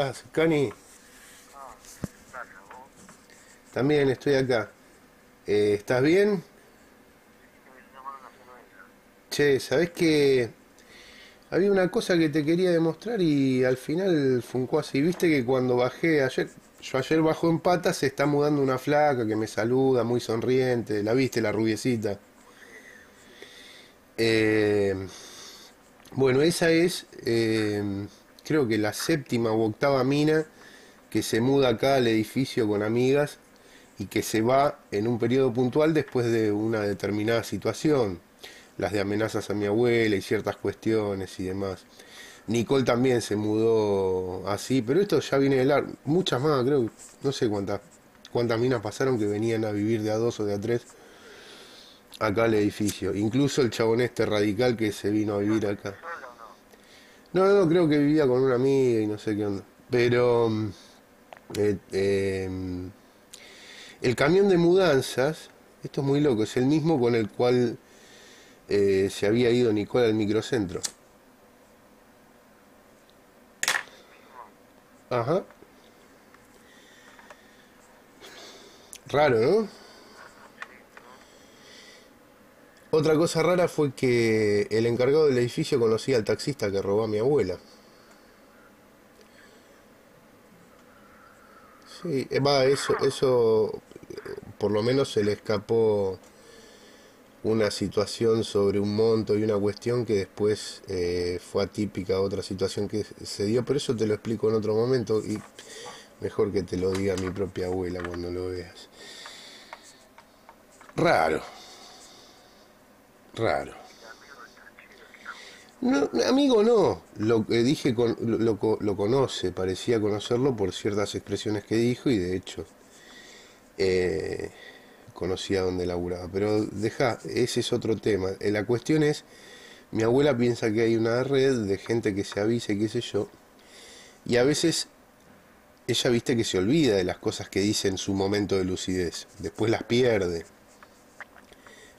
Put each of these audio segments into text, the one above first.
estás, Cani? Ah, También estoy acá. Eh, ¿Estás bien? Che, sabes que Había una cosa que te quería demostrar y al final funcó así. Viste que cuando bajé ayer, yo ayer bajo en patas, se está mudando una flaca que me saluda, muy sonriente. ¿La viste, la rubiecita? Eh, bueno, esa es... Eh, creo que la séptima u octava mina que se muda acá al edificio con amigas y que se va en un periodo puntual después de una determinada situación, las de amenazas a mi abuela y ciertas cuestiones y demás. Nicole también se mudó así, pero esto ya viene del ar, muchas más, creo, no sé cuántas cuántas minas pasaron que venían a vivir de a dos o de a tres acá al edificio, incluso el chabón este radical que se vino a vivir acá. No, no, creo que vivía con una amiga y no sé qué onda. Pero mm, eh, em, el camión de mudanzas, esto es muy loco, es el mismo con el cual eh, se había ido Nicola al microcentro. Ajá. Raro, ¿no? Otra cosa rara fue que el encargado del edificio conocía al taxista que robó a mi abuela. Sí, eh, va, eso, eso eh, por lo menos se le escapó una situación sobre un monto y una cuestión que después eh, fue atípica otra situación que se dio, pero eso te lo explico en otro momento y mejor que te lo diga mi propia abuela cuando lo veas. Raro. Raro. amigo no, lo que dije con, lo, lo, conoce, parecía conocerlo por ciertas expresiones que dijo y de hecho eh, conocía donde laburaba. Pero deja, ese es otro tema. Eh, la cuestión es, mi abuela piensa que hay una red de gente que se avise, qué sé yo, y a veces ella viste que se olvida de las cosas que dice en su momento de lucidez, después las pierde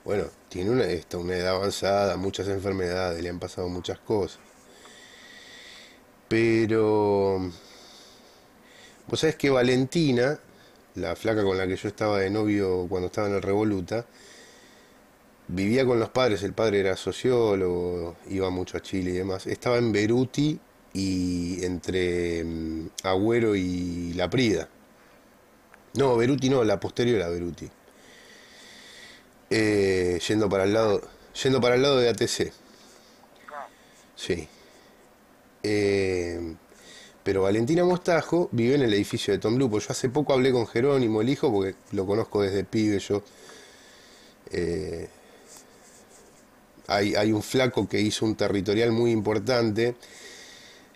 bueno, tiene una, una edad avanzada, muchas enfermedades, le han pasado muchas cosas. Pero, vos sabés que Valentina, la flaca con la que yo estaba de novio cuando estaba en el Revoluta, vivía con los padres, el padre era sociólogo, iba mucho a Chile y demás. Estaba en Beruti y entre mm, Agüero y La Prida. No, Beruti no, la posterior a Beruti. Eh, yendo para el lado, yendo para el lado de ATC. Sí. Eh, pero Valentina Mostajo vive en el edificio de Tom Lupo. Yo hace poco hablé con Jerónimo, el hijo, porque lo conozco desde pibe yo. Eh, hay, un flaco que hizo un territorial muy importante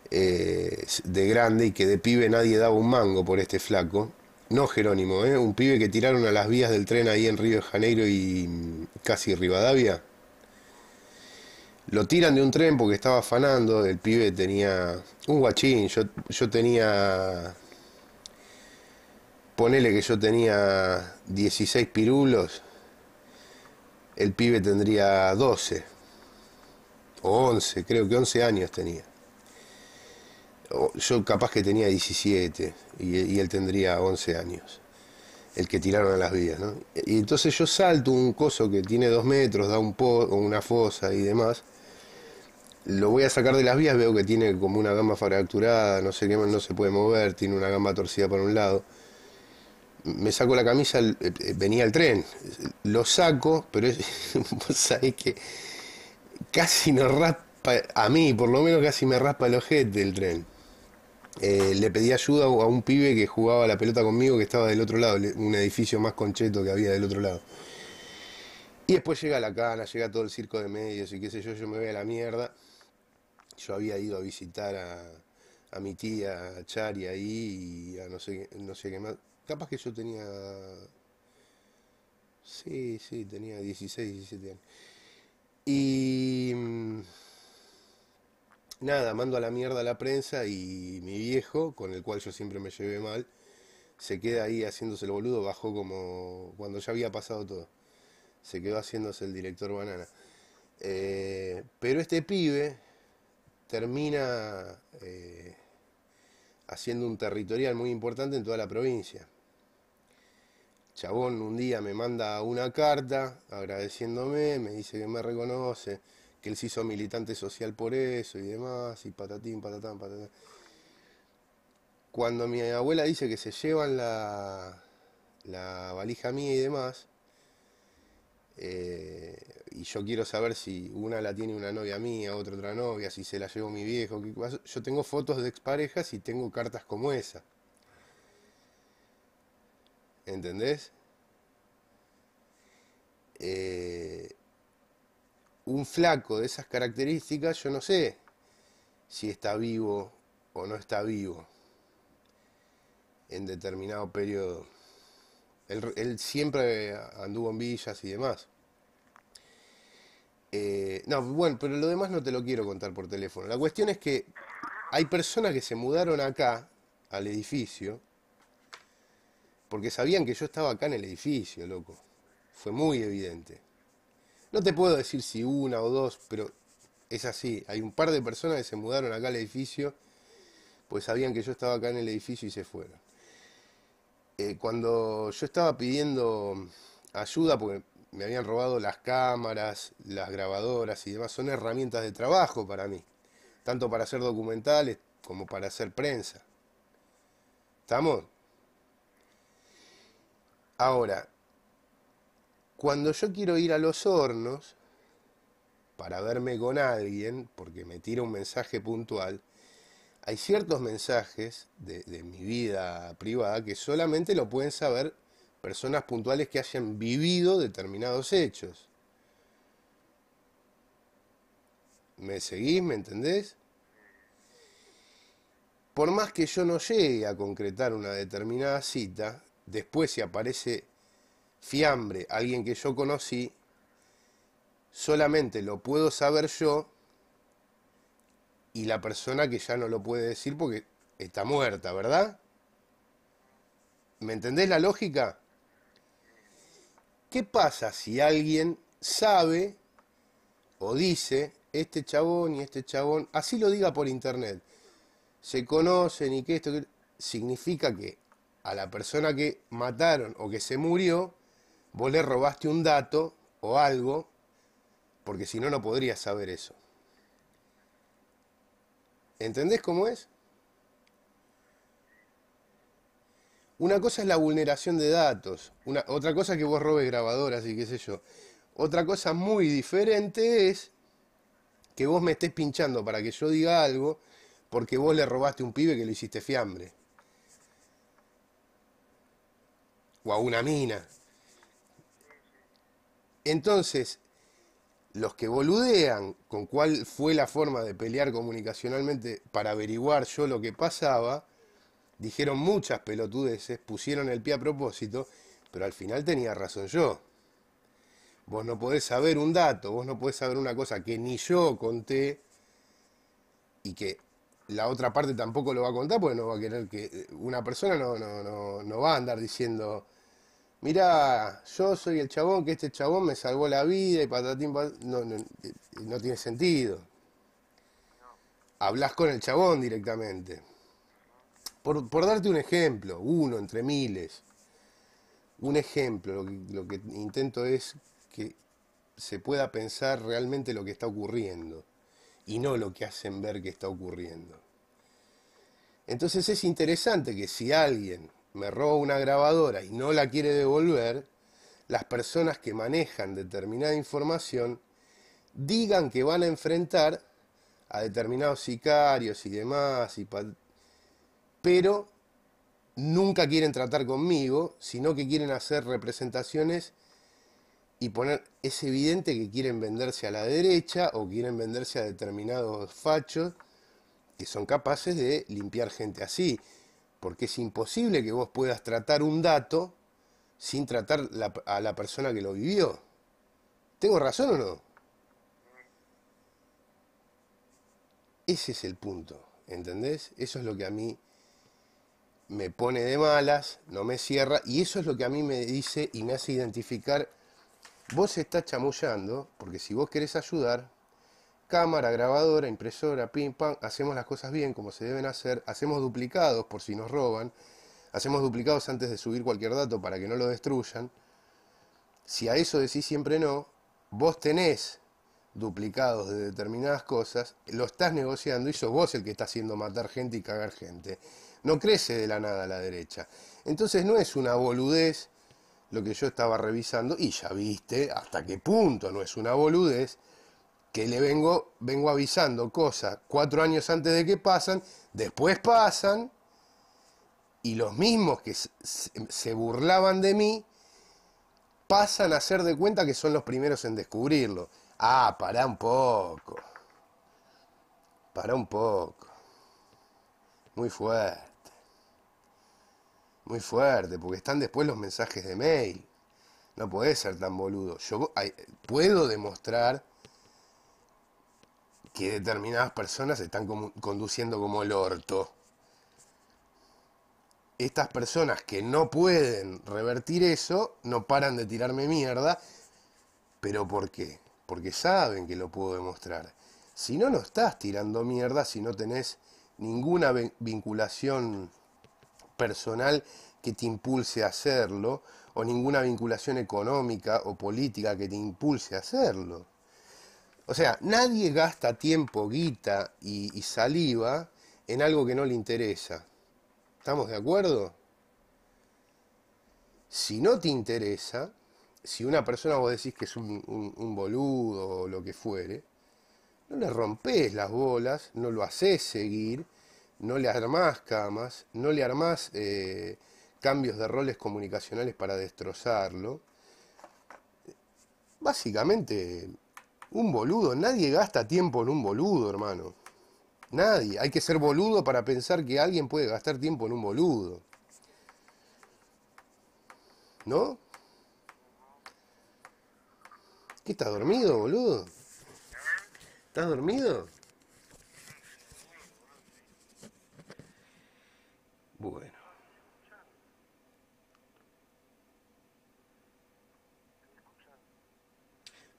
de grande y que de pibe nadie daba un mango por este flaco. No Jerónimo, ¿eh? un pibe que tiraron a las vías del tren ahí en Río de Janeiro y casi Rivadavia. Lo tiran de un tren porque estaba afanando, el pibe tenía un guachín, yo, yo tenía... Ponele que yo tenía 16 pirulos, el pibe tendría 12 o 11, creo que 11 años tenía yo capaz que tenía 17 y, él tendría 11 años, el que tiraron a las vías, Y entonces yo salto un coso que tiene dos metros, da un po, una fosa y demás, lo voy a sacar de las vías, veo que tiene como una gamba fracturada, no sé qué no se puede mover, tiene una gama torcida por un lado. Me saco la camisa, eh, eh, venía el tren, lo saco, pero es, vos que casi me raspa, a mí por lo menos casi me raspa el ojete del tren. Eh, le pedí ayuda a un pibe que jugaba la pelota conmigo que estaba del otro lado, un edificio más concheto que había del otro lado. Y después llega la cana, llega todo el circo de medios y qué sé yo, yo me voy a la mierda. Yo había ido a visitar a, mi tía, a Chari ahí y a no sé, no sé qué más. Capaz que yo tenía... Sí, sí, tenía 16, 17 años. Y mm, nada, mando a la mierda a la prensa y mi viejo, con el cual yo siempre me llevé mal, se queda ahí haciéndose el boludo, bajó como cuando ya había pasado todo. Se quedó haciéndose el director banana. Eh, pero este pibe termina eh, haciendo un territorial muy importante en toda la provincia. Chabón un día me manda una carta agradeciéndome, me dice que me reconoce que él se hizo militante social por eso y demás, y patatín, patatán, patatán. Cuando mi abuela dice que se llevan la, la valija mía y demás, eh, y yo quiero saber si una la tiene una novia mía, otra otra novia, si se la llevó mi viejo. Yo tengo fotos de exparejas y tengo cartas como esa. ¿Entendés? Eh, un flaco de esas características, yo no sé si está vivo o no está vivo en determinado periodo. Él, siempre anduvo en villas y demás. Eh, no, bueno, pero lo demás no te lo quiero contar por teléfono. La cuestión es que hay personas que se mudaron acá, al edificio, porque sabían que yo estaba acá en el edificio, loco. Fue muy evidente. No te puedo decir si una o dos, pero es así. Hay un par de personas que se mudaron acá al edificio, pues sabían que yo estaba acá en el edificio y se fueron. Eh, cuando yo estaba pidiendo ayuda, porque me habían robado las cámaras, las grabadoras y demás, son herramientas de trabajo para mí, tanto para hacer documentales como para hacer prensa. ¿Estamos? Ahora, cuando yo quiero ir a los hornos para verme con alguien, porque me tira un mensaje puntual, hay ciertos mensajes de, mi vida privada que solamente lo pueden saber personas puntuales que hayan vivido determinados hechos. ¿Me seguís? ¿Me entendés? Por más que yo no llegue a concretar una determinada cita, después se aparece Fiambre, alguien que yo conocí, solamente lo puedo saber yo y la persona que ya no lo puede decir porque está muerta, ¿verdad? ¿Me entendés la lógica? ¿Qué pasa si alguien sabe o dice, este chabón y este chabón, así lo diga por internet, se conocen y que esto significa que a la persona que mataron o que se murió, vos le robaste un dato o algo, porque si no, no podrías saber eso. ¿Entendés cómo es? Una cosa es la vulneración de datos, otra cosa es que vos robes grabadoras y qué sé yo. Otra cosa muy diferente es que vos me estés pinchando para que yo diga algo porque vos le robaste a un pibe que lo hiciste fiambre. O a una mina. Entonces, los que boludean con cuál fue la forma de pelear comunicacionalmente para averiguar yo lo que pasaba, dijeron muchas pelotudeces, pusieron el pie a propósito, pero al final tenía razón yo. Vos no podés saber un dato, vos no podés saber una cosa que ni yo conté y que la otra parte tampoco lo va a contar porque no va a querer que eh, una persona no, no, no, no va a andar diciendo mirá, yo soy el chabón, que este chabón me salvó la vida y patatín, patatín. No, tiene sentido. Hablas con el chabón directamente. Por, darte un ejemplo, uno entre miles. Un ejemplo, lo que intento es que se pueda pensar realmente lo que está ocurriendo y no lo que hacen ver que está ocurriendo. Entonces es interesante que si alguien me roba una grabadora y no la quiere devolver, las personas que manejan determinada información digan que van a enfrentar a determinados sicarios y demás, y pero nunca quieren tratar conmigo, sino que quieren hacer representaciones y poner, es evidente que quieren venderse a la derecha o quieren venderse a determinados fachos que son capaces de limpiar gente así porque es imposible que vos puedas tratar un dato sin tratar a la persona que lo vivió. ¿Tengo razón o no? Ese es el punto, ¿entendés? Eso es lo que a mí me pone de malas, no me cierra, y eso es lo que a mí me dice y me hace identificar, vos estás chamullando, porque si vos querés ayudar, cámara, grabadora, impresora, pim, pam, hacemos las cosas bien como se deben hacer, hacemos duplicados por si nos roban, hacemos duplicados antes de subir cualquier dato para que no lo destruyan. Si a eso decís siempre no, vos tenés duplicados de determinadas cosas, lo estás negociando y sos vos el que está haciendo matar gente y cagar gente. No crece de la nada la derecha. Entonces no es una boludez lo que yo estaba revisando, y ya viste hasta qué punto no es una boludez que le vengo, vengo avisando cosas cuatro años antes de que pasan, después pasan, y los mismos que se burlaban de mí pasan a hacer de cuenta que son los primeros en descubrirlo. Ah, pará un poco. Pará un poco. Muy fuerte. Muy fuerte, porque están después los mensajes de mail. No puede ser tan boludo. Yo puedo demostrar que determinadas personas están conduciendo como el orto. Estas personas que no pueden revertir eso, no paran de tirarme mierda. ¿Pero por qué? Porque saben que lo puedo demostrar. Si no, no estás tirando mierda, si no tenés ninguna vinculación personal que te impulse a hacerlo, o ninguna vinculación económica o política que te impulse a hacerlo. O sea, nadie gasta tiempo, guita y, saliva en algo que no le interesa. ¿Estamos de acuerdo? Si no te interesa, si una persona vos decís que es un, boludo o lo que fuere, no le rompes las bolas, no lo haces seguir, no le armás camas, no le armás eh, cambios de roles comunicacionales para destrozarlo. Básicamente un boludo, nadie gasta tiempo en un boludo, hermano. Nadie. Hay que ser boludo para pensar que alguien puede gastar tiempo en un boludo. ¿No? ¿Qué estás dormido, boludo? ¿Estás dormido? Bueno.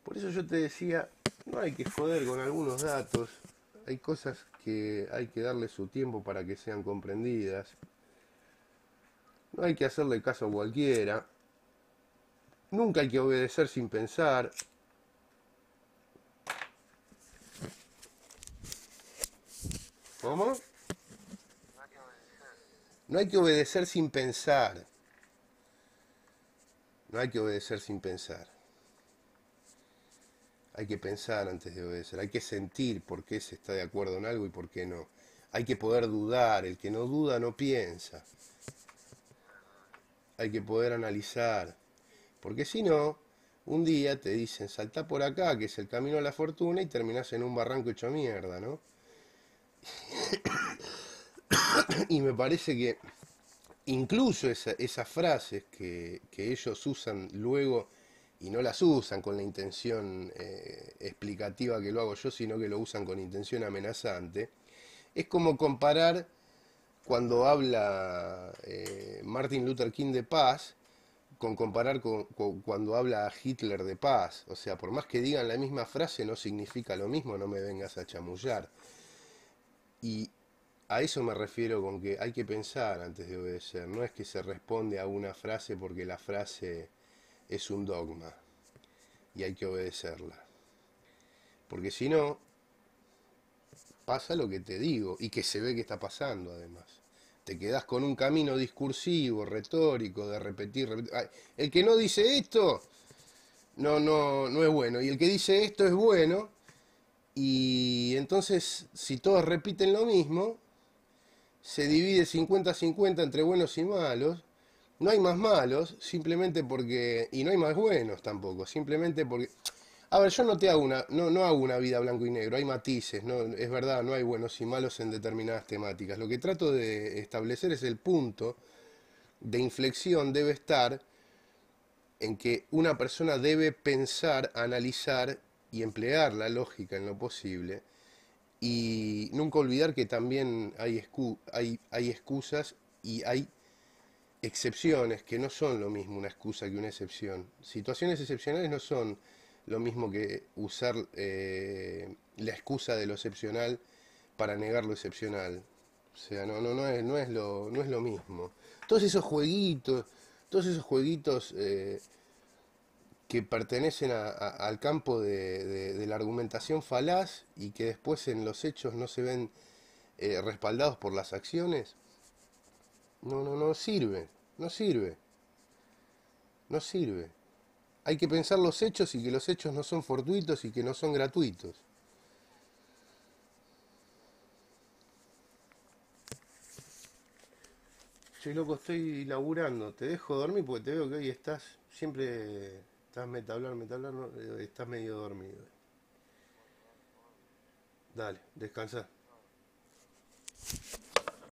Por eso yo te decía, no hay que joder con algunos datos, hay cosas que hay que darle su tiempo para que sean comprendidas. No hay que hacerle caso a cualquiera. Nunca hay que obedecer sin pensar. ¿Cómo? No hay que obedecer sin pensar. No hay que obedecer sin pensar. Hay que pensar antes de obedecer, hay que sentir por qué se está de acuerdo en algo y por qué no. Hay que poder dudar, el que no duda no piensa. Hay que poder analizar, porque si no, un día te dicen saltá por acá, que es el camino a la fortuna, y terminás en un barranco hecho mierda, ¿no? y me parece que incluso esas frases que ellos usan luego y no las usan con la intención eh, explicativa que lo hago yo, sino que lo usan con intención amenazante, es como comparar cuando habla eh, Martin Luther King de paz, con comparar cuando habla Hitler de paz. O sea, por más que digan la misma frase, no significa lo mismo, no me vengas a chamullar. Y a eso me refiero con que hay que pensar antes de obedecer. No es que se responde a una frase porque la frase es un dogma y hay que obedecerla. Porque si no, pasa lo que te digo y que se ve que está pasando además. Te quedas con un camino discursivo, retórico, de repetir. el que no dice esto, no, no, no es bueno. Y el que dice esto es bueno. Y entonces, si todos repiten lo mismo, se divide 50-50 entre buenos y malos no hay más malos, simplemente porque. Y no hay más buenos tampoco, simplemente porque. A ver, yo no te hago una, no, no hago una vida blanco y negro, hay matices, no, es verdad, no hay buenos y malos en determinadas temáticas. Lo que trato de establecer es el punto de inflexión debe estar en que una persona debe pensar, analizar y emplear la lógica en lo posible y nunca olvidar que también hay, hay, hay excusas y hay excepciones, que no son lo mismo una excusa que una excepción. Situaciones excepcionales no son lo mismo que usar eh, la excusa de lo excepcional para negar lo excepcional. O sea, no, no, no, es, no, es, lo, no es lo mismo. Todos esos jueguitos, todos esos jueguitos eh, que pertenecen al campo de, la argumentación falaz y que después en los hechos no se ven eh, respaldados por las acciones, no, no, no sirve, no sirve, no sirve. Hay que pensar los hechos y que los hechos no son fortuitos y que no son gratuitos. Yo loco, estoy laburando. Te dejo dormir porque te veo que hoy estás siempre estás metablar, eh, estás medio dormido. Dale, descansa.